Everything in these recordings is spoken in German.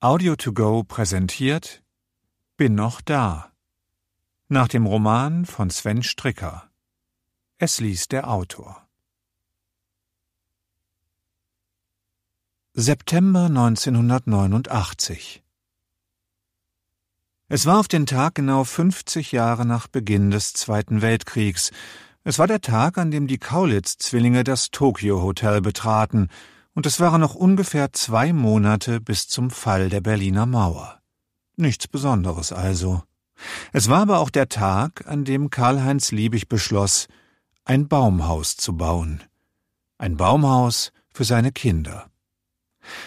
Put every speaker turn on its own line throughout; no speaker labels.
Audio to go präsentiert Bin noch da. Nach dem Roman von Sven Stricker. Es liest der Autor. September 1989. Es war auf den Tag genau 50 Jahre nach Beginn des Zweiten Weltkriegs. Es war der Tag, an dem die Kaulitz-Zwillinge das Tokio-Hotel betraten – und es waren noch ungefähr zwei Monate bis zum Fall der Berliner Mauer. Nichts Besonderes also. Es war aber auch der Tag, an dem Karl-Heinz Liebig beschloss, ein Baumhaus zu bauen. Ein Baumhaus für seine Kinder.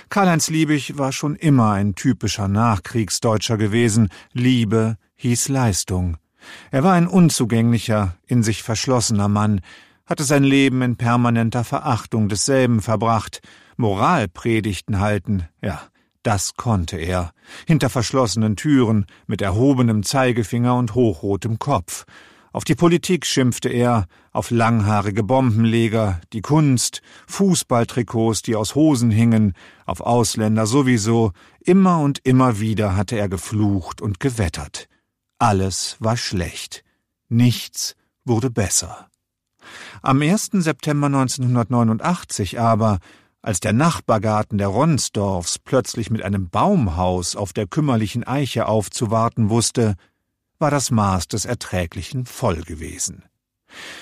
Karl-Heinz Liebig war schon immer ein typischer Nachkriegsdeutscher gewesen. Liebe hieß Leistung. Er war ein unzugänglicher, in sich verschlossener Mann, hatte sein Leben in permanenter Verachtung desselben verbracht, Moralpredigten halten, ja, das konnte er, hinter verschlossenen Türen, mit erhobenem Zeigefinger und hochrotem Kopf. Auf die Politik schimpfte er, auf langhaarige Bombenleger, die Kunst, Fußballtrikots, die aus Hosen hingen, auf Ausländer sowieso, immer und immer wieder hatte er geflucht und gewettert. Alles war schlecht. Nichts wurde besser. Am 1. September 1989 aber, als der Nachbargarten der Ronsdorfs plötzlich mit einem Baumhaus auf der kümmerlichen Eiche aufzuwarten wusste, war das Maß des Erträglichen voll gewesen.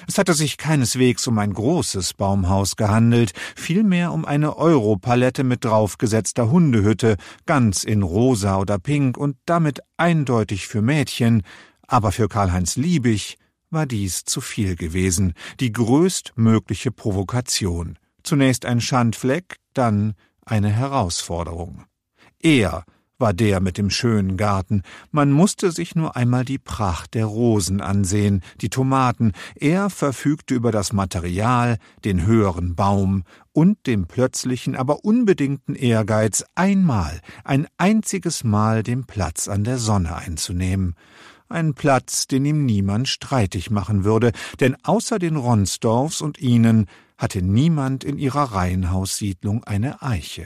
Es hatte sich keineswegs um ein großes Baumhaus gehandelt, vielmehr um eine Europalette mit draufgesetzter Hundehütte, ganz in rosa oder pink und damit eindeutig für Mädchen, aber für Karl-Heinz Liebig war dies zu viel gewesen, die größtmögliche Provokation. Zunächst ein Schandfleck, dann eine Herausforderung. Er war der mit dem schönen Garten. Man musste sich nur einmal die Pracht der Rosen ansehen, die Tomaten. Er verfügte über das Material, den höheren Baum und dem plötzlichen, aber unbedingten Ehrgeiz, einmal, ein einziges Mal den Platz an der Sonne einzunehmen. Ein Platz, den ihm niemand streitig machen würde, denn außer den Ronsdorfs und ihnen hatte niemand in ihrer Reihenhaussiedlung eine Eiche.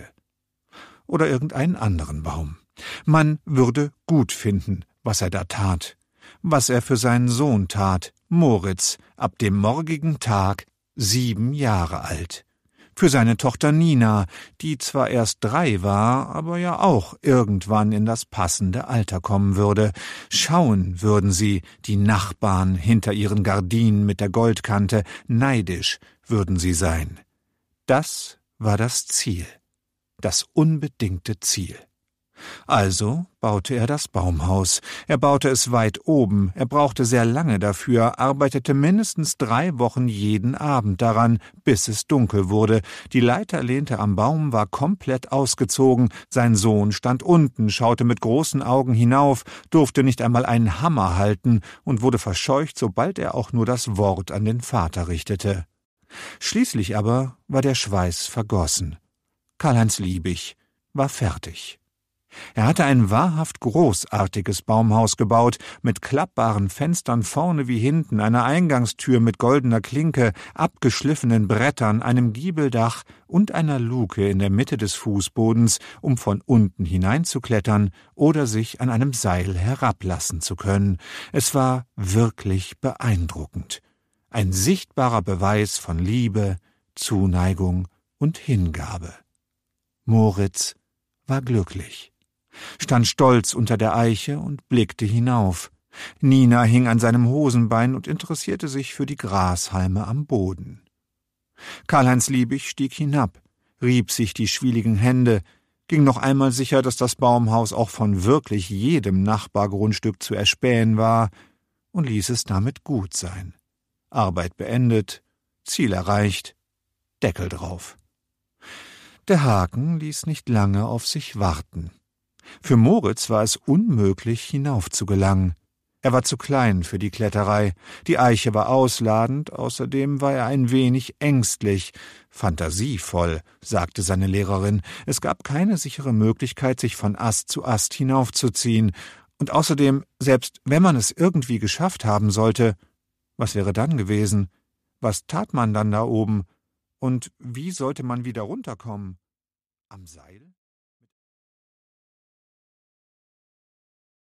Oder irgendeinen anderen Baum. Man würde gut finden, was er da tat, was er für seinen Sohn tat, Moritz, ab dem morgigen Tag sieben Jahre alt für seine Tochter Nina, die zwar erst drei war, aber ja auch irgendwann in das passende Alter kommen würde. Schauen würden sie, die Nachbarn hinter ihren Gardinen mit der Goldkante, neidisch würden sie sein. Das war das Ziel, das unbedingte Ziel. Also baute er das Baumhaus. Er baute es weit oben, er brauchte sehr lange dafür, arbeitete mindestens drei Wochen jeden Abend daran, bis es dunkel wurde. Die Leiter lehnte am Baum, war komplett ausgezogen, sein Sohn stand unten, schaute mit großen Augen hinauf, durfte nicht einmal einen Hammer halten und wurde verscheucht, sobald er auch nur das Wort an den Vater richtete. Schließlich aber war der Schweiß vergossen. Karl-Heinz Liebig war fertig. Er hatte ein wahrhaft großartiges Baumhaus gebaut, mit klappbaren Fenstern vorne wie hinten, einer Eingangstür mit goldener Klinke, abgeschliffenen Brettern, einem Giebeldach und einer Luke in der Mitte des Fußbodens, um von unten hineinzuklettern oder sich an einem Seil herablassen zu können. Es war wirklich beeindruckend. Ein sichtbarer Beweis von Liebe, Zuneigung und Hingabe. Moritz war glücklich stand stolz unter der Eiche und blickte hinauf. Nina hing an seinem Hosenbein und interessierte sich für die Grashalme am Boden. Karl-Heinz Liebig stieg hinab, rieb sich die schwieligen Hände, ging noch einmal sicher, dass das Baumhaus auch von wirklich jedem Nachbargrundstück zu erspähen war, und ließ es damit gut sein. Arbeit beendet, Ziel erreicht, Deckel drauf. Der Haken ließ nicht lange auf sich warten. Für Moritz war es unmöglich, hinauf zu gelangen. Er war zu klein für die Kletterei, die Eiche war ausladend, außerdem war er ein wenig ängstlich, fantasievoll, sagte seine Lehrerin, es gab keine sichere Möglichkeit, sich von Ast zu Ast hinaufzuziehen, und außerdem, selbst wenn man es irgendwie geschafft haben sollte, was wäre dann gewesen? Was tat man dann da oben? Und wie sollte man wieder runterkommen? Am Seil?